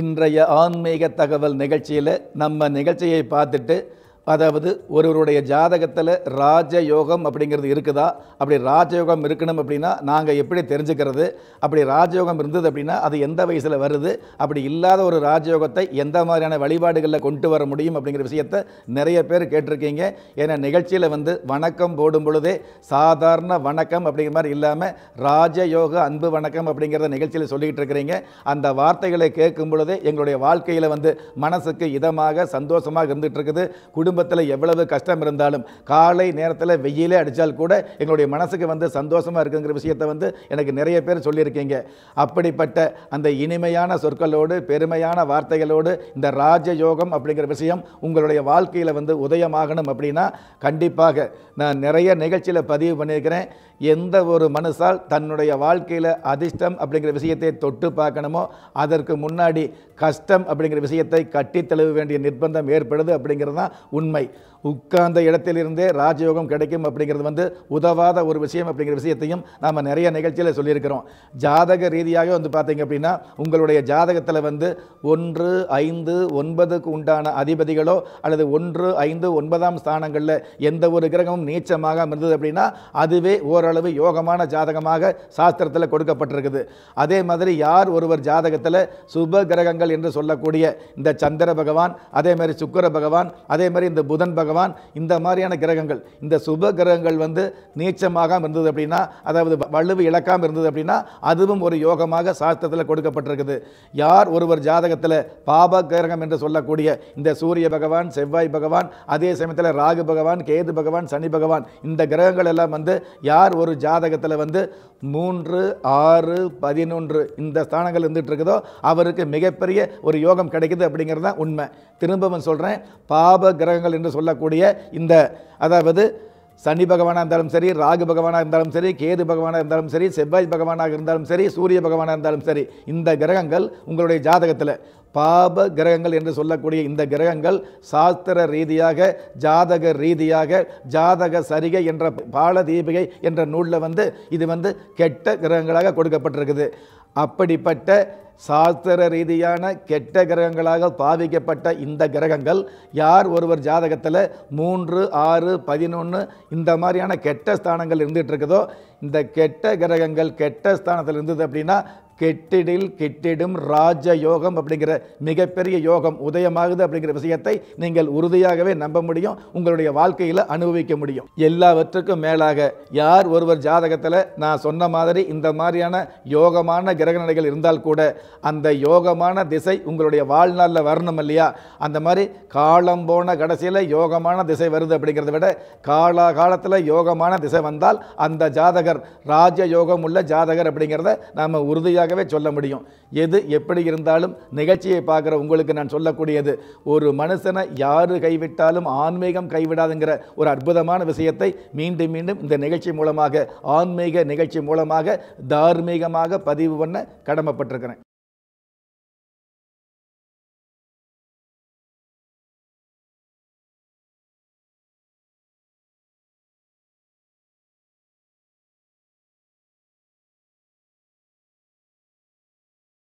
இன்றைய ஆன்மீக தகவல் நிகழ்ச்சியில் நம்ம நிகழ்ச்சியை பார்த்துட்டு அதாவது ஒருவருடைய ஜாதகத்தில் ராஜயோகம் அப்படிங்கிறது இருக்குதா அப்படி ராஜயோகம் இருக்கணும் அப்படின்னா நாங்கள் எப்படி தெரிஞ்சுக்கிறது அப்படி ராஜயோகம் இருந்தது அப்படின்னா அது எந்த வயசில் வருது அப்படி இல்லாத ஒரு ராஜயோகத்தை எந்த மாதிரியான வழிபாடுகளில் கொண்டு வர முடியும் அப்படிங்கிற விஷயத்தை நிறைய பேர் கேட்டிருக்கீங்க ஏன்னா நிகழ்ச்சியில் வந்து வணக்கம் போடும் பொழுதே சாதாரண வணக்கம் அப்படிங்கிற மாதிரி இல்லாமல் ராஜயோக அன்பு வணக்கம் அப்படிங்கிறத நிகழ்ச்சியில் சொல்லிக்கிட்டு இருக்கிறீங்க அந்த வார்த்தைகளை கேட்கும் பொழுதே எங்களுடைய வாழ்க்கையில் வந்து மனசுக்கு இதமாக சந்தோஷமாக இருந்துகிட்டு இருக்குது குடும்பத்தில் எவ்வளவு கஷ்டம் இருந்தாலும் காலை நேரத்தில் வெயிலே அடித்தால் கூட எங்களுடைய மனசுக்கு வந்து சந்தோஷமாக இருக்குங்கிற விஷயத்தை வந்து எனக்கு நிறைய பேர் சொல்லியிருக்கீங்க அப்படிப்பட்ட அந்த இனிமையான சொற்களோடு பெருமையான வார்த்தைகளோடு இந்த ராஜயோகம் அப்படிங்கிற விஷயம் உங்களுடைய வாழ்க்கையில் வந்து உதயமாகணும் அப்படின்னா கண்டிப்பாக நான் நிறைய நிகழ்ச்சியில் பதிவு பண்ணியிருக்கிறேன் எந்த ஒரு மனுஷால் தன்னுடைய வாழ்க்கையில் அதிர்ஷ்டம் அப்படிங்கிற விஷயத்தை தொட்டு பார்க்கணுமோ அதற்கு முன்னாடி கஷ்டம் அப்படிங்கிற விஷயத்தை கட்டித்தழுவ வேண்டிய நிர்பந்தம் ஏற்படுது அப்படிங்கிறது தான் உண்மை உட்கார்ந்த இடத்திலிருந்தே ராஜயோகம் கிடைக்கும் அப்படிங்கிறது வந்து உதவாத ஒரு விஷயம் அப்படிங்கிற விஷயத்தையும் நாம் நிறைய நிகழ்ச்சியில் சொல்லியிருக்கிறோம் ஜாதக ரீதியாக வந்து பார்த்தீங்க அப்படின்னா உங்களுடைய ஜாதகத்தில் வந்து ஒன்று ஐந்து ஒன்பதுக்கு உண்டான அதிபதிகளோ அல்லது ஒன்று ஐந்து ஒன்பதாம் ஸ்தானங்களில் எந்த ஒரு கிரகமும் நீச்சமாக இருந்தது அப்படின்னா அதுவே ஓரளவு யோகமான ஜாதகமாக சாஸ்திரத்தில் கொடுக்கப்பட்டிருக்குது அதே மாதிரி யார் ஒருவர் ஜாதகத்தில் சுப கிரகங்கள் என்று சொல்லக்கூடிய இந்த சந்திர பகவான் அதே மாதிரி சுக்கர பகவான் அதே மாதிரி இந்த புதன் பகவான் இந்த மாதிரியான கிரகங்கள் இந்த சுப கிரகங்கள் வந்து நீச்சமாக இருந்தது அப்படின்னா அதாவது வலுவு இழக்காமல் இருந்தது அப்படின்னா அதுவும் ஒரு யோகமாக சாஸ்திரத்தில் கொடுக்கப்பட்டிருக்குது யார் ஒருவர் ஜாதகத்தில் பாப கிரகம் என்று சொல்லக்கூடிய இந்த சூரிய பகவான் செவ்வாய் பகவான் அதே சமயத்தில் ராகு பகவான் கேது பகவான் சனி பகவான் இந்த கிரகங்கள் எல்லாம் வந்து யார் ஒரு ஜாதகத்தில் வந்து மூன்று ஆறு பதினொன்று இந்த ஸ்தானங்கள் இருந்துகிட்டு இருக்குதோ அவருக்கு மிகப்பெரிய ஒரு யோகம் கிடைக்குது அப்படிங்கிறது தான் உண்மை திரும்பவும் சொல்கிறேன் பாப கிரகங்கள் நட்சத்திரங்கள் என்று சொல்லக்கூடிய இந்த அதாவது சனி பகவானாக இருந்தாலும் சரி ராகு பகவானாக இருந்தாலும் சரி கேது பகவானாக இருந்தாலும் சரி செவ்வாய் பகவானாக இருந்தாலும் சரி சூரிய பகவானாக இருந்தாலும் சரி இந்த கிரகங்கள் உங்களுடைய ஜாதகத்தில் பாப கிரகங்கள் என்று சொல்லக்கூடிய இந்த கிரகங்கள் சாஸ்திர ரீதியாக ஜாதக ரீதியாக ஜாதக சரிகை என்ற பால தீபிகை என்ற நூலில் வந்து இது வந்து கெட்ட கிரகங்களாக கொடுக்கப்பட்டிருக்குது அப்படிப்பட்ட சாஸ்திர ரீதியான கெட்ட கிரகங்களாக பாவிக்கப்பட்ட இந்த கிரகங்கள் யார் ஒருவர் ஜாதகத்தில் மூன்று ஆறு பதினொன்று இந்த மாதிரியான கெட்ட ஸ்தானங்கள் இருந்துகிட்டு இருக்குதோ இந்த கெட்ட கிரகங்கள் கெட்ட ஸ்தானத்தில் இருந்தது அப்படின்னா கெட்டிடில் கெட்டிடும் ராஜ யோகம் அப்படிங்கிற மிகப்பெரிய யோகம் உதயமாகுது அப்படிங்கிற விஷயத்தை நீங்கள் உறுதியாகவே நம்ப முடியும் உங்களுடைய வாழ்க்கையில் அனுபவிக்க முடியும் எல்லாவற்றுக்கும் மேலாக யார் ஒருவர் ஜாதகத்தில் நான் சொன்ன மாதிரி இந்த மாதிரியான யோகமான கிரக நடைகள் இருந்தால் கூட அந்த யோகமான திசை உங்களுடைய வாழ்நாளில் வரணும் இல்லையா அந்த மாதிரி காலம் போன கடைசியில் யோகமான திசை வருது அப்படிங்கிறத விட கால காலத்தில் யோகமான திசை வந்தால் அந்த ஜாதகர் ராஜ யோகம் உள்ள ஜாதகர் அப்படிங்கிறத நாம் உறுதியாக உறுதியாகவே சொல்ல முடியும் எது எப்படி இருந்தாலும் நிகழ்ச்சியை பார்க்குற உங்களுக்கு நான் சொல்லக்கூடியது ஒரு மனுஷனை யார் கைவிட்டாலும் ஆன்மீகம் கைவிடாதுங்கிற ஒரு அற்புதமான விஷயத்தை மீண்டும் மீண்டும் இந்த நிகழ்ச்சி மூலமாக ஆன்மீக நிகழ்ச்சி மூலமாக தார்மீகமாக பதிவு பண்ண கடமைப்பட்டிருக்கிறேன்